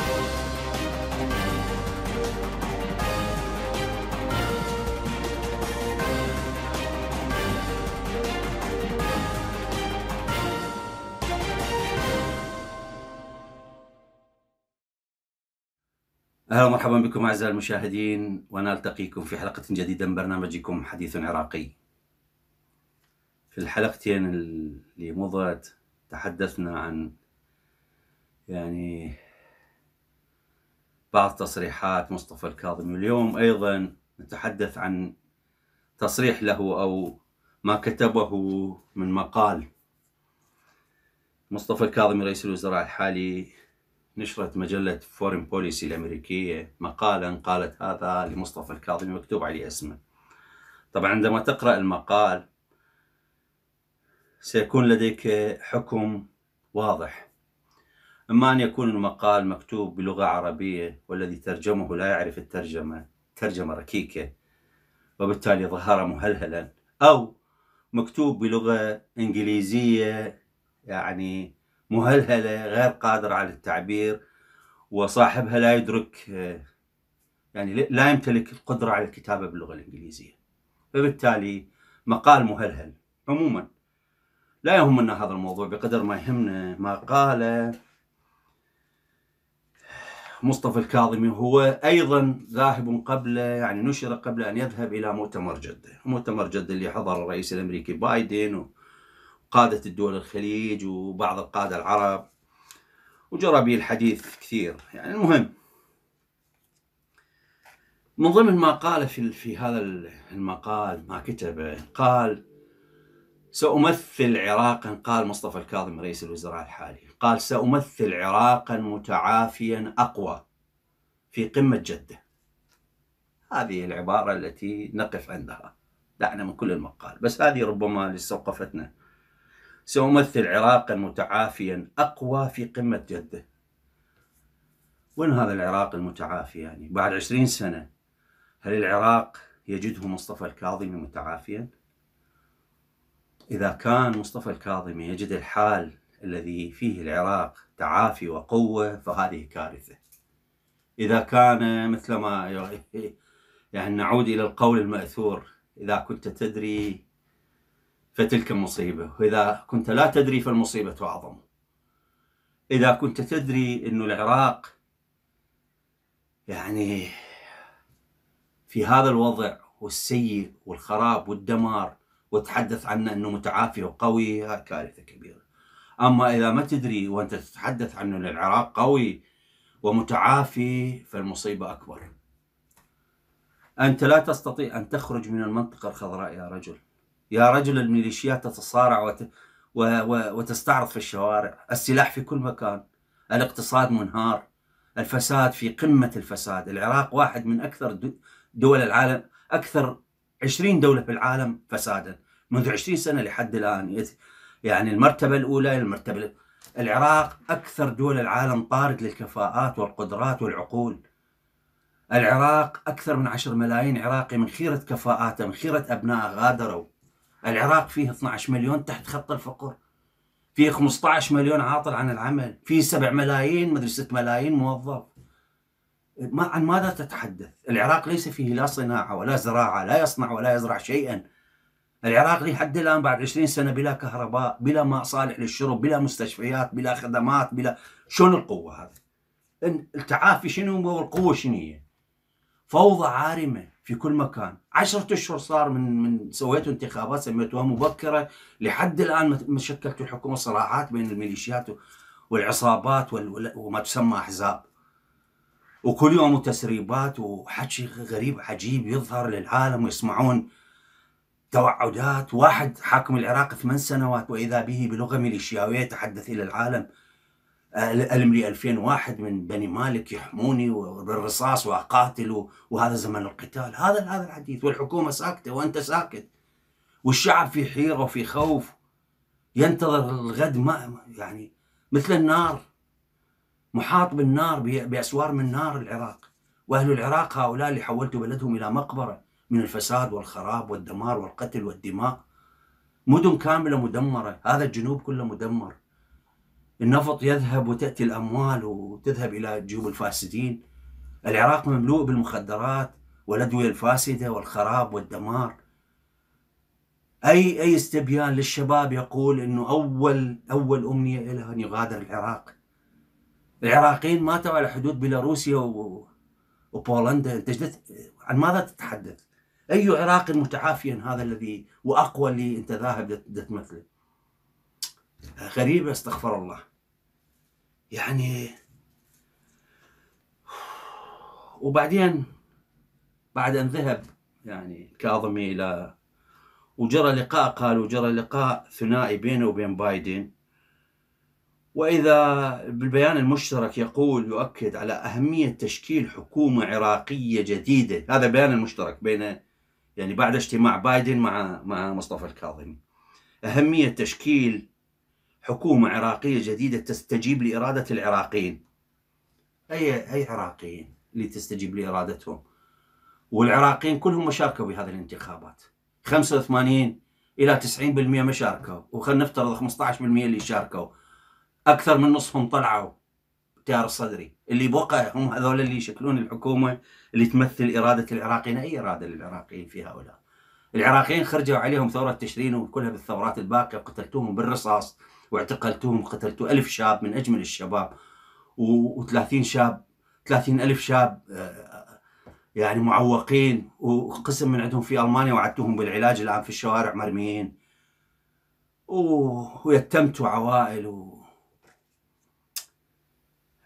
اهلا ومرحبا بكم اعزائي المشاهدين ونلتقيكم في حلقه جديده من برنامجكم حديث عراقي. في الحلقتين اللي مضت تحدثنا عن يعني بعض تصريحات مصطفى الكاظمي اليوم أيضا نتحدث عن تصريح له أو ما كتبه من مقال مصطفى الكاظمي رئيس الوزراء الحالي نشرت مجلة فورين بوليسي الأمريكية مقالا قالت هذا لمصطفى الكاظمي مكتوب عليه اسمه طبعا عندما تقرأ المقال سيكون لديك حكم واضح إما أن يكون المقال مكتوب بلغة عربية والذي ترجمه لا يعرف الترجمة ترجمة ركيكة وبالتالي ظهر مهلهلا أو مكتوب بلغة إنجليزية يعني مهلهلة غير قادرة على التعبير وصاحبها لا يدرك يعني لا يمتلك القدرة على الكتابة باللغة الإنجليزية فبالتالي مقال مهلهل عموما لا يهمنا هذا الموضوع بقدر ما يهمنا ما قاله مصطفى الكاظمي هو أيضا ذاهب قبل يعني نشر قبل أن يذهب إلى مؤتمر جدة مؤتمر جدة اللي حضر الرئيس الأمريكي بايدن وقادة الدول الخليج وبعض القادة العرب وجرى به الحديث كثير يعني المهم من ضمن ما قال في في هذا المقال ما كتبه قال سأمثل عراقا قال مصطفى الكاظم رئيس الوزراء الحالي قال سأمثل عراقا متعافيا أقوى في قمة جدة هذه العبارة التي نقف عندها دعنا من كل المقال بس هذه ربما لسوقفتنا سأمثل عراقا متعافيا أقوى في قمة جدة وين هذا العراق المتعافي يعني بعد عشرين سنة هل العراق يجده مصطفى الكاظمي متعافيا إذا كان مصطفى الكاظمي يجد الحال الذي فيه العراق تعافي وقوة فهذه كارثة إذا كان مثل ما يعني نعود إلى القول المأثور إذا كنت تدري فتلك مصيبة وإذا كنت لا تدري فالمصيبة أعظم إذا كنت تدري أن العراق يعني في هذا الوضع والسيء والخراب والدمار وتحدث عنه أنه متعافي وقوي هذه كارثة كبيرة أما إذا ما تدري وأنت تتحدث عن العراق قوي ومتعافي فالمصيبة أكبر أنت لا تستطيع أن تخرج من المنطقة الخضراء يا رجل يا رجل الميليشيات تتصارع وت... و... و... وتستعرض في الشوارع السلاح في كل مكان الاقتصاد منهار الفساد في قمة الفساد العراق واحد من أكثر دول العالم أكثر 20 دولة في العالم فسادا منذ 20 سنة لحد الآن يعني المرتبة الأولى المرتبة العراق أكثر دول العالم طارد للكفاءات والقدرات والعقول العراق أكثر من عشر ملايين عراقي من خيرة كفاءاته من خيرة أبنائه غادروا العراق فيه 12 مليون تحت خط الفقر فيه 15 مليون عاطل عن العمل فيه 7 ملايين مدري 6 ملايين موظف ما عن ماذا تتحدث العراق ليس فيه لا صناعة ولا زراعة لا يصنع ولا يزرع شيئا العراق لحد الآن بعد 20 سنة بلا كهرباء بلا ماء صالح للشرب بلا مستشفيات بلا خدمات بلا شلون القوة هذه التعافي شنو والقوة شنو هي فوضى عارمة في كل مكان عشرة أشهر صار من من سويتوا انتخابات سميتوها مبكرة لحد الآن ما شكلتوا الحكومة صراعات بين الميليشيات والعصابات وما تسمى أحزاب وكل يوم تسريبات وحكي غريب عجيب يظهر للعالم ويسمعون توعدات واحد حاكم العراق ثمان سنوات وإذا به بلغة ميليشياوية يتحدث إلى العالم آه، ألم لي 2001 من بني مالك يحموني بالرصاص وأقاتل وهذا زمن القتال هذا هذا الحديث والحكومة ساكتة وأنت ساكت والشعب في حيرة وفي خوف ينتظر الغد ما يعني مثل النار محاط بالنار بأسوار من نار العراق وأهل العراق هؤلاء اللي حولتوا بلدهم إلى مقبرة من الفساد والخراب والدمار والقتل والدماء مدن كاملة مدمرة هذا الجنوب كله مدمر النفط يذهب وتأتي الأموال وتذهب إلى جيوب الفاسدين العراق مملوء بالمخدرات والأدوية الفاسدة والخراب والدمار أي أي استبيان للشباب يقول أنه أول أول أمنية لها أن يغادر العراق العراقيين ماتوا على حدود بيلاروسيا وبولندا عن ماذا تتحدث؟ أي عراقي متعافيا هذا الذي وأقوى اللي أنت ذاهب تمثله غريبة استغفر الله يعني وبعدين بعد أن ذهب يعني كاظمي إلى وجرى لقاء قالوا جرى لقاء ثنائي بينه وبين بايدن وإذا بالبيان المشترك يقول يؤكد على أهمية تشكيل حكومة عراقية جديدة هذا بيان المشترك بين يعني بعد اجتماع بايدن مع مع مصطفى الكاظمي أهمية تشكيل حكومة عراقية جديدة تستجيب لإرادة العراقيين أي أي عراقيين اللي تستجيب لإرادتهم والعراقيين كلهم شاركوا بهذه الانتخابات 85 إلى 90% ما شاركوا وخلينا نفترض 15% اللي شاركوا أكثر من نصفهم طلعوا التيار الصدري اللي بوقع هم هذول اللي يشكلون الحكومه اللي تمثل اراده العراقيين اي اراده للعراقيين في هؤلاء العراقيين خرجوا عليهم ثوره تشرين وكلها بالثورات الباقيه وقتلتوهم بالرصاص واعتقلتوهم قتلتوا ألف شاب من أجمل الشباب و30 شاب 30 ألف شاب آه، آه، يعني معوقين وقسم من عندهم في ألمانيا وعدتوهم بالعلاج الآن في الشوارع مرميين ويتمتوا عوائل و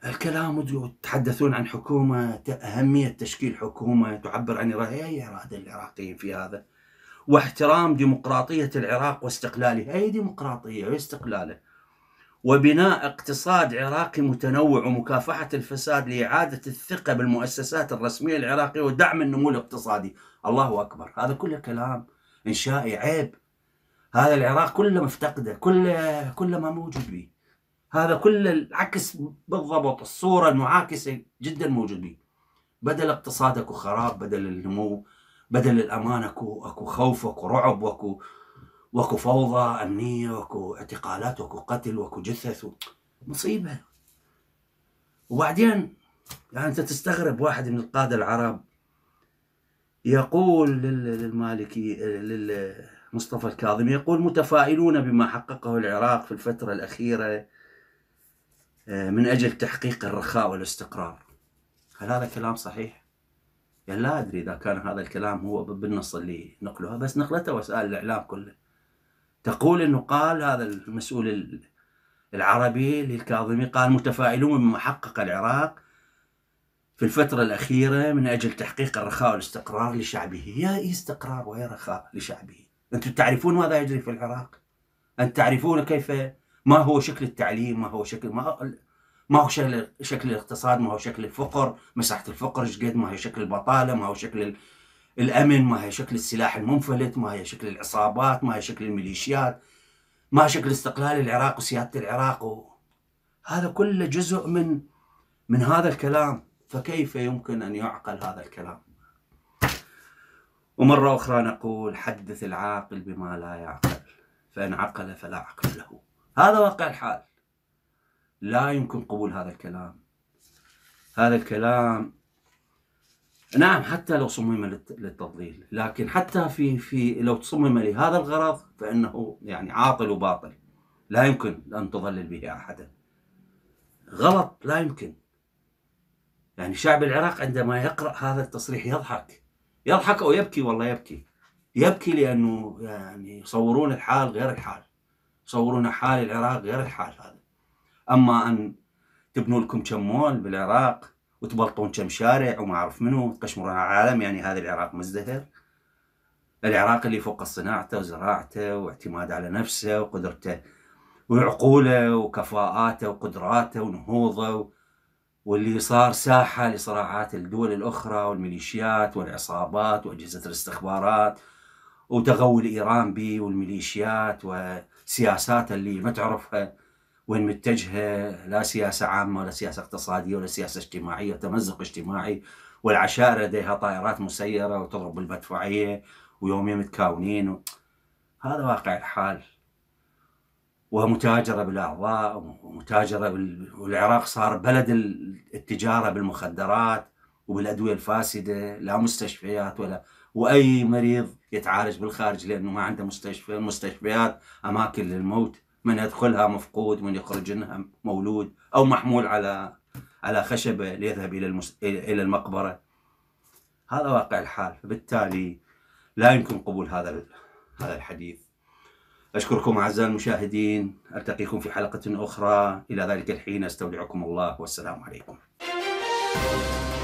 الكلام وتحدثون عن حكومة أهمية تشكيل حكومة تعبر عن إرادة أي إرادة العراقيين في هذا واحترام ديمقراطية العراق واستقلاله هي ديمقراطية واستقلاله وبناء اقتصاد عراقي متنوع ومكافحة الفساد لإعادة الثقة بالمؤسسات الرسمية العراقية ودعم النمو الاقتصادي الله أكبر هذا كله كلام إنشائي عيب هذا العراق كله مفتقده كله كله ما موجود به هذا كل العكس بالضبط الصورة المعاكسة جدا موجود بدل اقتصادك اكو خراب بدل النمو بدل الامان اكو اكو خوف اكو رعب اكو واكو فوضى امنيه واكو اعتقالات واكو قتل واكو جثث مصيبه وبعدين يعني انت تستغرب واحد من القاده العرب يقول للمالكي للمصطفى الكاظمي يقول متفائلون بما حققه العراق في الفتره الاخيره آه، من أجل تحقيق الرخاء والاستقرار هل هذا كلام صحيح؟ يعني لا أدري إذا كان هذا الكلام هو بالنص اللي نقلها بس نقلته وسائل الإعلام كله تقول أنه قال هذا المسؤول العربي للكاظمي قال متفائلون مما حقق العراق في الفترة الأخيرة من أجل تحقيق الرخاء والاستقرار لشعبه يا إيه استقرار ويا رخاء لشعبه أنتم تعرفون ماذا يجري في العراق أنتم تعرفون كيف ما هو شكل التعليم ما هو شكل ما هو ما هو شكل شكل الاقتصاد ما هو شكل الفقر مساحه الفقر ايش قد ما هي شكل البطاله ما هو شكل الامن ما هي شكل السلاح المنفلت ما هي شكل العصابات ما هي شكل الميليشيات ما هي شكل استقلال العراق وسياده العراق و... هذا كله جزء من من هذا الكلام فكيف يمكن ان يعقل هذا الكلام ومره اخرى نقول حدث العاقل بما لا يعقل فان عقل فلا عقل له هذا واقع الحال لا يمكن قبول هذا الكلام هذا الكلام نعم حتى لو صمم للتضليل لكن حتى في في لو تصمم لهذا الغرض فانه يعني عاطل وباطل لا يمكن ان تضلل به احدا غلط لا يمكن يعني شعب العراق عندما يقرا هذا التصريح يضحك يضحك او يبكي والله يبكي يبكي لانه يعني يصورون الحال غير الحال تصورون حال العراق غير الحال هذا اما ان تبنوا لكم كم مول بالعراق وتبلطون كم شارع وما اعرف منو تقشمرون العالم يعني هذا العراق مزدهر العراق اللي فوق صناعته وزراعته واعتماد على نفسه وقدرته وعقوله وكفاءاته وقدراته ونهوضه واللي صار ساحة لصراعات الدول الأخرى والميليشيات والعصابات وأجهزة الاستخبارات وتغول إيران به والميليشيات و سياساته اللي ما تعرفها وين متجهه لا سياسه عامه ولا سياسه اقتصاديه ولا سياسه اجتماعيه تمزق اجتماعي والعشائر لديها طائرات مسيره وتضرب بالمدفعيه ويوميا متكاونين و... هذا واقع الحال ومتاجره بالاعضاء ومتاجره بال... والعراق صار بلد التجاره بالمخدرات وبالادويه الفاسده لا مستشفيات ولا واي مريض يتعالج بالخارج لانه ما عنده مستشفى المستشفيات اماكن للموت من يدخلها مفقود من يخرج منها مولود او محمول على على خشبه ليذهب الى المس... الى المقبره هذا واقع الحال فبالتالي لا يمكن قبول هذا هذا الحديث أشكركم أعزائي المشاهدين ألتقيكم في حلقة أخرى إلى ذلك الحين أستودعكم الله والسلام عليكم